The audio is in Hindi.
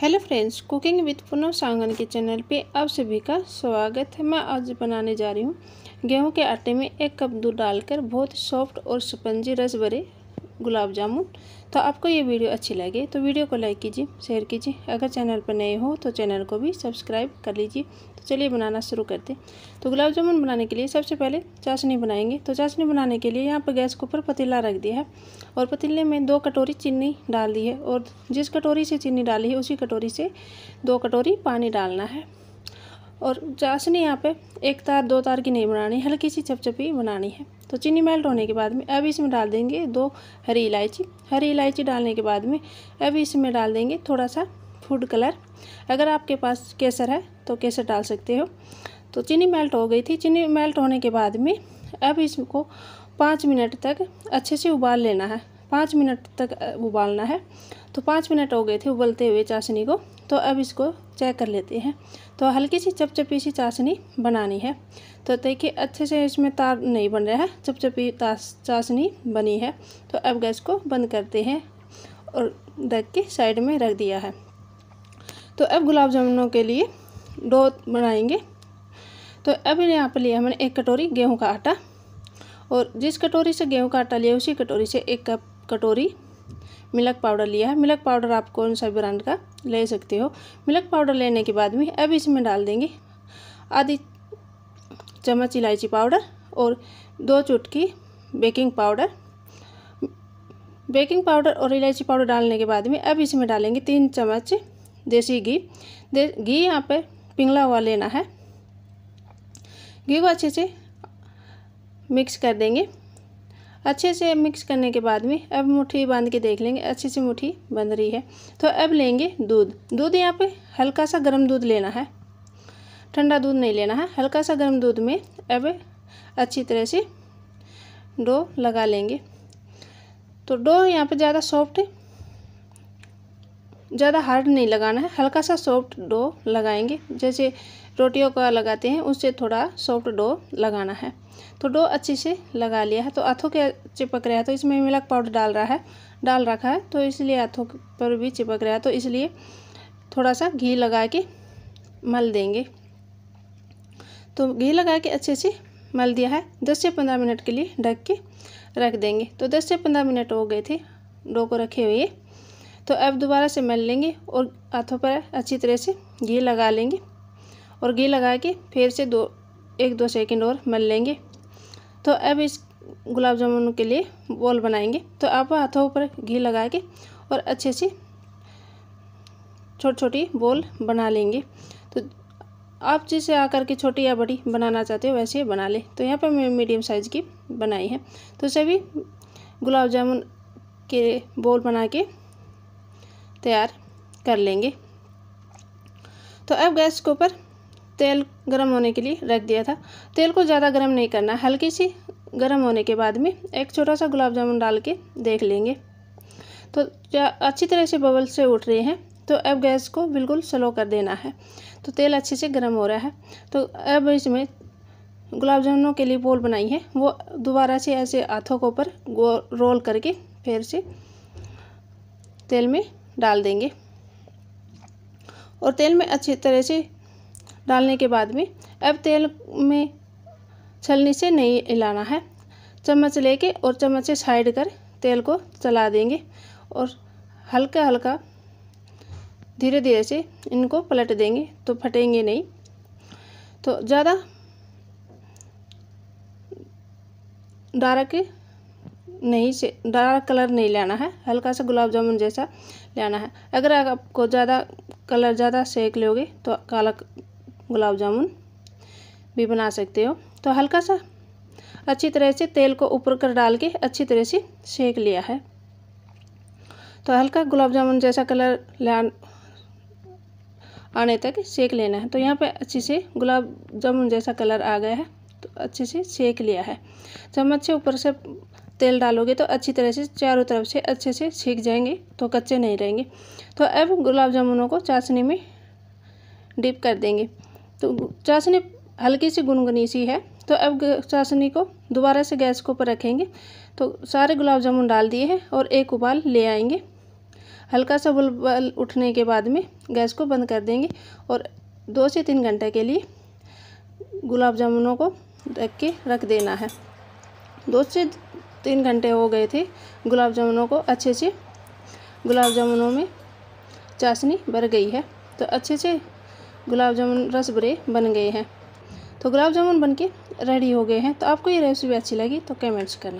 hello friends cooking with Poonam Sangan के चैनल पे आप सभी का स्वागत है मैं आज बनाने जा रही हूँ गेहूं के आटे में एक कप दूध डालकर बहुत सॉफ्ट और स्पंजी भरे गुलाब जामुन तो आपको ये वीडियो अच्छी लगे तो वीडियो को लाइक कीजिए शेयर कीजिए अगर चैनल पर नए हो तो चैनल को भी सब्सक्राइब कर लीजिए तो चलिए बनाना शुरू करते तो गुलाब जामुन बनाने के लिए सबसे पहले चाशनी बनाएंगे तो चाशनी बनाने के लिए यहाँ पर गैस के ऊपर पतीला रख दिया है और पतीले में दो कटोरी चीनी डाल दी है और जिस कटोरी से चीनी डाली है उसी कटोरी से दो कटोरी पानी डालना है और चाशनी यहाँ पे एक तार दो तार की नहीं बनानी हल्की सी चपचपी बनानी है तो चीनी मेल्ट होने के बाद में अब इसमें डाल देंगे दो हरी इलायची हरी इलायची डालने के बाद में अब इसमें डाल देंगे थोड़ा सा फूड कलर अगर आपके पास केसर है तो केसर डाल सकते हो तो चीनी मेल्ट हो गई थी चीनी मेल्ट होने के बाद में अब इसको पाँच मिनट तक अच्छे से उबाल लेना है पाँच मिनट तक उबालना है तो पाँच मिनट हो गए थे उबलते हुए चाशनी को तो अब इसको चेक कर लेते हैं तो हल्की सी चपचपी सी चाशनी बनानी है तो देखिए अच्छे से इसमें तार नहीं बन रहा है चपचपी चाशनी बनी है तो अब गैस को बंद करते हैं और ढक के साइड में रख दिया है तो अब गुलाब जामुनों के लिए डो बनाएंगे तो अब यहाँ पर लिया मैंने एक कटोरी गेहूं का आटा और जिस कटोरी से गेहूं का आटा लिया उसी कटोरी से एक कप कटोरी मिल्क पाउडर लिया है मिल्क पाउडर आपको उन सभी ब्रांड का ले सकते हो मिल्क पाउडर लेने के बाद में अब इसमें डाल देंगे आधी चम्मच इलायची पाउडर और दो चुटकी बेकिंग पाउडर बेकिंग पाउडर और इलायची पाउडर डालने के बाद में अब इसमें डालेंगे तीन चम्मच देसी घी दे घी यहाँ पर पिंगला हुआ लेना है घी को अच्छे से मिक्स कर देंगे अच्छे से मिक्स करने के बाद में अब मुट्ठी बांध के देख लेंगे अच्छे से मुट्ठी बंध रही है तो अब लेंगे दूध दूध यहाँ पे हल्का सा गर्म दूध लेना है ठंडा दूध नहीं लेना है हल्का सा गर्म दूध में अब अच्छी तरह से डो लगा लेंगे तो डो यहाँ पे ज़्यादा सॉफ्ट ज़्यादा हार्ड नहीं लगाना है हल्का सा सॉफ्ट डो लगाएंगे जैसे रोटियों का लगाते हैं उससे थोड़ा सॉफ्ट डो लगाना है तो डो अच्छे से लगा लिया है तो हाथों के चिपक रहा है तो इसमें मिलक पाउडर डाल रहा है डाल रखा है तो इसलिए हाथों पर भी चिपक रहा है तो इसलिए थोड़ा सा घी लगा के मल देंगे तो घी लगा के अच्छे से मल दिया है दस से पंद्रह मिनट के लिए ढक के रख देंगे तो दस से पंद्रह मिनट हो गए थे डो को रखे हुए तो अब दोबारा से मल लेंगे और हाथों पर अच्छी तरह से घी लगा लेंगे और घी लगा के फिर से दो एक दो सेकंड और मल लेंगे तो अब इस गुलाब जामुन के लिए बॉल बनाएंगे तो आप हाथों पर घी लगा के और अच्छे से छोटी छोटी बॉल बना लेंगे तो आप जिसे आकर के छोटी या बड़ी बनाना चाहते हो वैसे बना लें तो यहाँ पर मैं मीडियम साइज़ की बनाई है तो सभी गुलाब जामुन के बॉल बना के तैयार कर लेंगे तो अब गैस के ऊपर तेल गर्म होने के लिए रख दिया था तेल को ज़्यादा गर्म नहीं करना हल्की सी गर्म होने के बाद में एक छोटा सा गुलाब जामुन डाल के देख लेंगे तो अच्छी तरह से बबल से उठ रहे हैं तो अब गैस को बिल्कुल स्लो कर देना है तो तेल अच्छे से गर्म हो रहा है तो अब इसमें गुलाब जामुनों के लिए बोल बनाई है वो दोबारा से ऐसे हाथों के ऊपर रोल करके फिर से तेल में डाल देंगे और तेल में अच्छी तरह से डालने के बाद में अब तेल में छलनी से नहीं हिलाना है चम्मच लेके और चम्मच से साइड कर तेल को चला देंगे और हल्का हल्का धीरे धीरे से इनको पलट देंगे तो फटेंगे नहीं तो ज़्यादा डार्क नहीं से डार्क कलर नहीं लाना है हल्का सा गुलाब जामुन जैसा लाना है अगर आपको ज़्यादा कलर ज़्यादा सेक लोगे तो काला गुलाब जामुन भी बना सकते हो तो हल्का सा अच्छी तरह से तेल को ऊपर कर डाल के अच्छी तरह से सेक लिया है तो हल्का गुलाब जामुन जैसा कलर ला आने तक सेक लेना है तो यहाँ पे अच्छे से गुलाब जामुन जैसा कलर आ गया है तो अच्छे से सेक लिया है चम्मच से ऊपर से तेल डालोगे तो अच्छी तरह से चारों तरफ से अच्छे से सेक जाएंगे तो कच्चे नहीं रहेंगे तो अब गुलाब जामुनों को चाशनी में डिप कर देंगे तो चाशनी हल्की सी गुनगुनी सी है तो अब चाशनी को दोबारा से गैस के ऊपर रखेंगे तो सारे गुलाब जामुन डाल दिए हैं और एक उबाल ले आएंगे हल्का सा बुलबल उठने के बाद में गैस को बंद कर देंगे और दो से तीन घंटे के लिए गुलाब जामुनों को रख के रख देना है दो से तीन घंटे हो गए थे गुलाब जामुनों को अच्छे से गुलाब जामुनों में चाशनी भर गई है तो अच्छे से गुलाब जामुन रसबरे बन गए हैं तो गुलाब जामुन बन के रेडी हो गए हैं तो आपको ये रेसिपी अच्छी लगी तो कमेंट्स करना